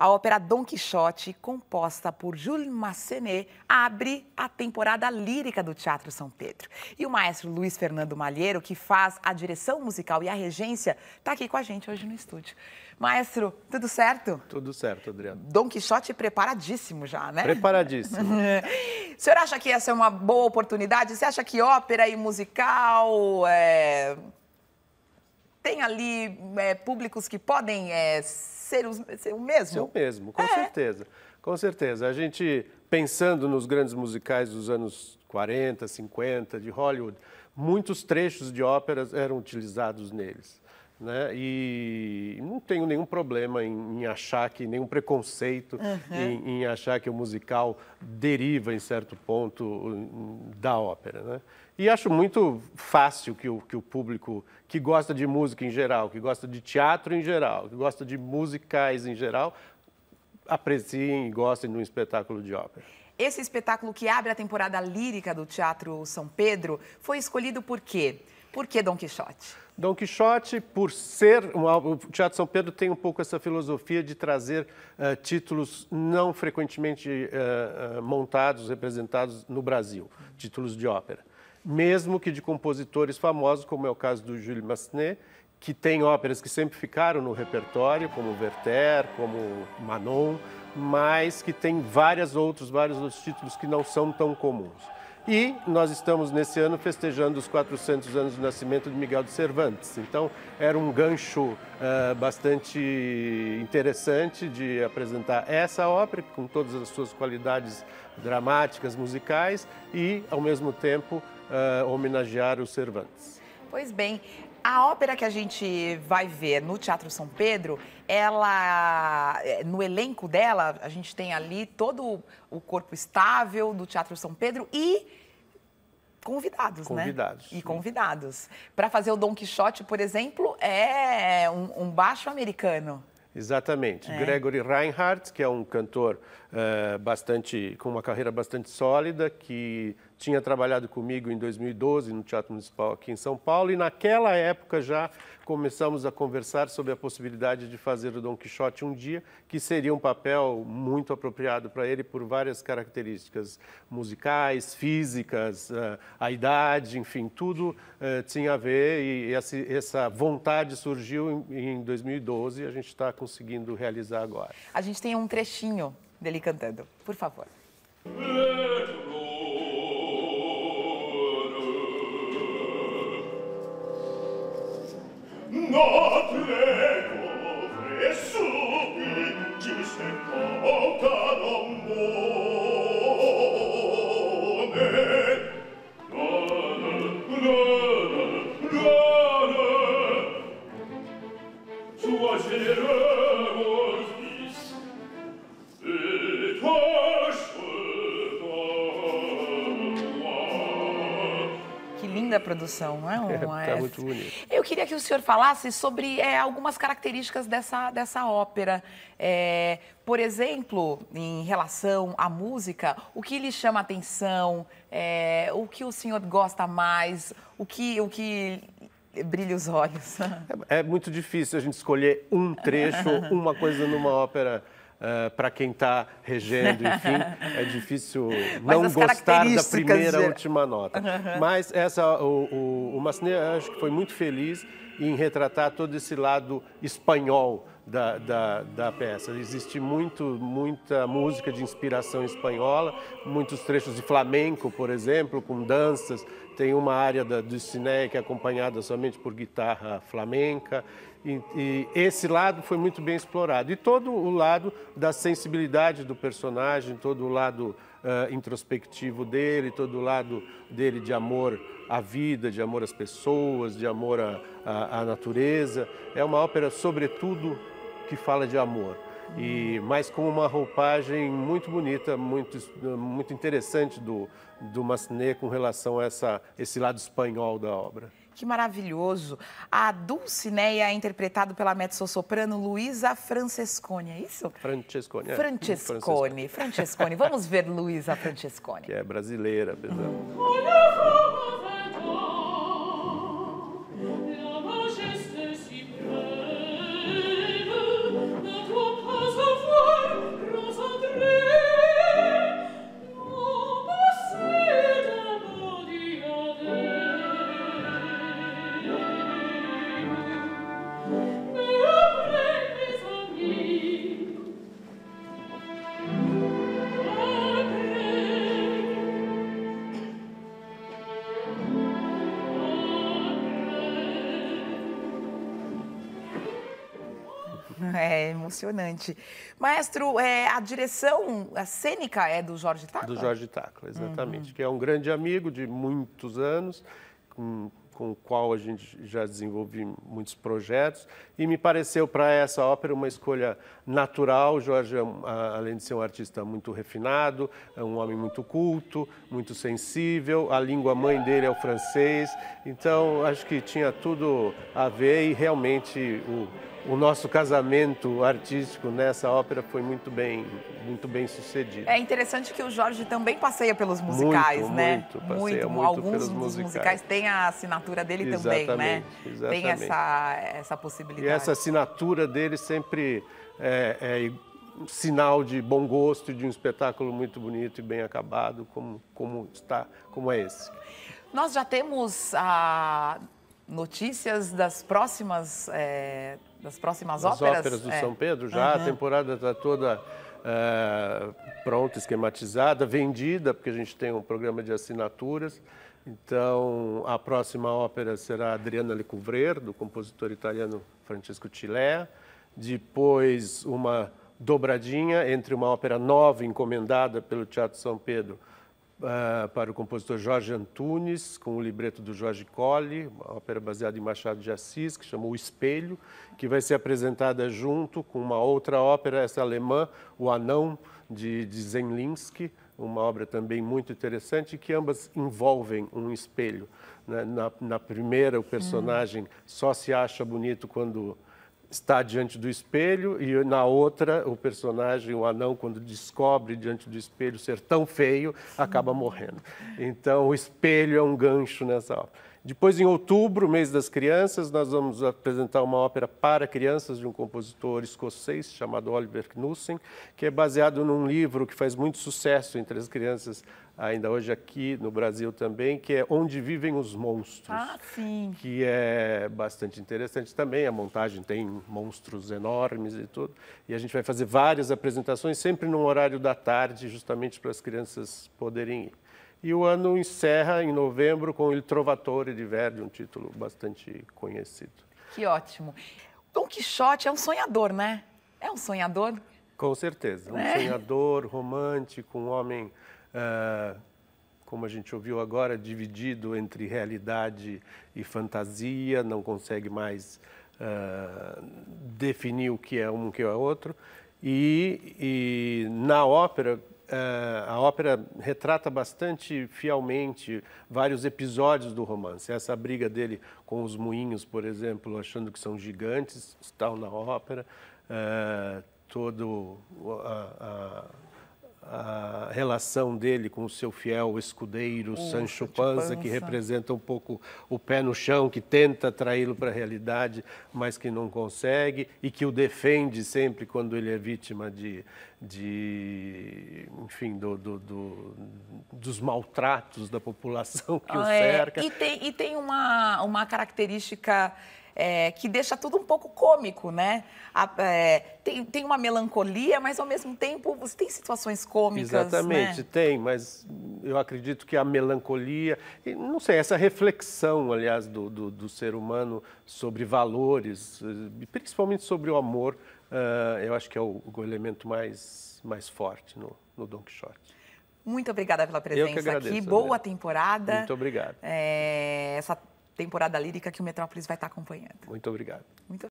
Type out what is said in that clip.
A ópera Dom Quixote, composta por Jules Massenet, abre a temporada lírica do Teatro São Pedro. E o maestro Luiz Fernando Malheiro, que faz a direção musical e a regência, está aqui com a gente hoje no estúdio. Maestro, tudo certo? Tudo certo, Adriano. Dom Quixote preparadíssimo já, né? Preparadíssimo. o senhor acha que essa é uma boa oportunidade? Você acha que ópera e musical é, tem ali é, públicos que podem é, ser, os, ser, o mesmo? Ser o mesmo, com é. certeza. Com certeza. A gente, pensando nos grandes musicais dos anos 40, 50, de Hollywood, muitos trechos de óperas eram utilizados neles. Né? E não tenho nenhum problema em, em achar que, nenhum preconceito uhum. em, em, achar que o musical deriva, em certo ponto, da ópera. Né? E acho muito fácil que o, que o público que gosta de música em geral, que gosta de teatro em geral, que gosta de musicais em geral, apreciem e gostem de um espetáculo de ópera. Esse espetáculo que abre a temporada lírica do Teatro São Pedro foi escolhido por quê? Por que Dom Quixote? Dom Quixote, por ser. o Teatro São Pedro tem um pouco essa filosofia de trazer uh, títulos não frequentemente uh, montados, representados no Brasil, títulos de ópera. Mesmo que de compositores famosos, como é o caso do Jules Massenet, que tem óperas que sempre ficaram no repertório, como Werther, como Manon, mas que tem várias outros, vários outros títulos que não são tão comuns. E nós estamos, nesse ano, festejando os 400 anos de nascimento de Miguel de Cervantes. Então, era um gancho uh, bastante interessante de apresentar essa ópera, com todas as suas qualidades dramáticas, musicais, e, ao mesmo tempo, uh, homenagear o Cervantes. Pois bem, a ópera que a gente vai ver no Teatro São Pedro, ela é, no elenco dela, a gente tem ali todo o corpo estável do Teatro São Pedro e convidados, convidados né? Convidados. E convidados. Para fazer o Don Quixote, por exemplo, é um, um baixo americano. Exatamente. É. Gregory Reinhardt, que é um cantor uh, bastante com uma carreira bastante sólida, que tinha trabalhado comigo em 2012 no Teatro Municipal aqui em São Paulo e naquela época já começamos a conversar sobre a possibilidade de fazer o Dom Quixote um dia, que seria um papel muito apropriado para ele por várias características musicais, físicas, eh, a idade, enfim, tudo eh, tinha a ver e essa vontade surgiu em 2012 e a gente está conseguindo realizar agora. A gente tem um trechinho dele cantando, por favor. linda produção, não é? é um, é, tá muito bonito. Eu queria que o senhor falasse sobre é, algumas características dessa, dessa ópera. É, por exemplo, em relação à música, o que lhe chama a atenção? É, o que o senhor gosta mais? O que, o que brilha os olhos? é, é muito difícil a gente escolher um trecho, uma coisa numa ópera Uh, ah, para quem está regendo, enfim, é difícil não gostar da primeira de... última nota. Uhum. Mas essa, o, o, o Massenet, acho que foi muito feliz em retratar todo esse lado espanhol da, da, da, peça. Existe muito, muita música de inspiração espanhola, muitos trechos de flamenco, por exemplo, com danças tem uma área da, do é acompanhada somente por guitarra flamenca, e, e, esse lado foi muito bem explorado. E todo o lado da sensibilidade do personagem, todo o lado uh, introspectivo dele, todo o lado dele de amor à vida, de amor às pessoas, de amor à, à, à natureza. É uma ópera, sobretudo, que fala de amor e mas com uma roupagem muito bonita, muito, muito interessante do, do Massenet com relação a essa, esse lado espanhol da obra. Que maravilhoso! A Dulcinea é interpretada pela mezzo-soprano Luísa Francesconi, é isso? Francesconi. É. Francesconi. Francesconi. Vamos ver Luisa Francesconi. Que é brasileira, apesar. É emocionante. Maestro, é, a direção a cênica é do Jorge Tacla? Do Jorge Tacla, exatamente. Uhum. Que é um grande amigo de muitos anos, com com o qual a gente já desenvolveu muitos projetos, e me pareceu para essa ópera uma escolha natural. O Jorge, é além de ser um artista muito refinado, é um homem muito culto, muito sensível, a língua mãe dele é o francês, então acho que tinha tudo a ver e realmente o, o nosso casamento artístico nessa ópera foi muito bem, muito bem sucedido. É interessante que o Jorge também passeia pelos musicais, muito, né? Muito, passeia muito, muito alguns pelos musicais. musicais têm a assinatura assinatura dele exatamente, também, né? Exatamente. Tem essa, essa possibilidade. E essa assinatura dele sempre é, é sinal de bom gosto e de um espetáculo muito bonito e bem acabado, como, como, está, como é esse. Nós já temos a ah, notícias das próximas, é, das próximas óperas. As óperas do é. São Pedro, já uhum. a temporada está toda é, pronta, esquematizada, vendida, porque a gente tem um programa de assinaturas. Então, a próxima ópera será Adriana Lecouvreur, do compositor italiano Francesco Tilea. Depois, uma dobradinha entre uma ópera nova encomendada pelo Teatro São Pedro uh, para o compositor Jorge Antunes, com o libreto do Jorge Colli, uma ópera baseada em Machado de Assis, que chamou O Espelho, que vai ser apresentada junto com uma outra ópera, essa alemã, O Anão, de, de Zemlinsky, uma obra também muito interessante, que ambas envolvem um espelho. Na, né? na, na primeira, o personagem só se acha bonito quando está diante do espelho e na outra o personagem, o anão, quando descobre diante do espelho ser tão feio, acaba hum. morrendo. Então o espelho é um gancho nessa obra. Depois, em outubro, mês das crianças, nós vamos apresentar uma ópera para crianças de um compositor escocês chamado Oliver Knussen que é baseado num livro que faz muito sucesso entre as crianças ainda hoje aqui no Brasil também, que é Onde Vivem os Monstros. Ah, sim. Que é bastante interessante também. A montagem tem monstros enormes e tudo. E a gente vai fazer várias apresentações, sempre num horário da tarde, justamente para as crianças poderem ir. E o ano encerra em novembro com Il Trovatore de Verdi, um título bastante conhecido. Que ótimo. Don Quixote é um sonhador, né? É um sonhador? Com certeza. Um é? sonhador romântico, um homem ah, como a gente ouviu agora, dividido entre realidade e fantasia, não consegue mais uh, definir o que é um, o que é outro. E, e na ópera, uh, a ópera retrata bastante fielmente vários episódios do romance. Essa briga dele com os moinhos, por exemplo, achando que são gigantes, estão na ópera. Uh, todo a, a a relação dele com o seu fiel escudeiro Sancho Panza, que representa um pouco o pé no chão, que tenta traí-lo para a realidade, mas que não consegue e que o defende sempre quando ele é vítima de, de enfim, do, do, do dos maltratos da população que ah, o é. cerca. É. E tem, e tem uma, uma característica é, que deixa tudo um pouco cômico, né? A, é, tem, tem uma melancolia, mas ao mesmo tempo você tem situações cômicas. Né? Exatamente, né? tem, mas eu acredito que a melancolia, não sei, essa reflexão, aliás, do, do, do ser humano sobre valores, eh, principalmente sobre o amor, uh, eu acho que é o, o, elemento mais, mais forte no, no Don Quixote. Muito obrigada pela presença agradeço, aqui. Boa temporada. Muito obrigado. É, essa temporada lírica que o Metrópolis vai estar acompanhando. Muito obrigado. Muito